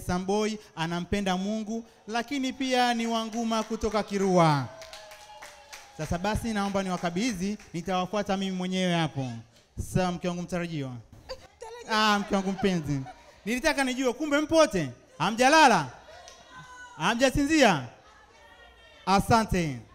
Samboy anampenda Mungu, lakini pia ni wanguma kutoka Kirua. Sasa basi, naomba niwakabidhi, nitawafuata mimi mwenyewe hapo. Sasa mke wangu mtarajiwa, ah, mke wangu mpenzi, nilitaka nijue, kumbe mpo wote, hamjalala, hamjasinzia? Asante.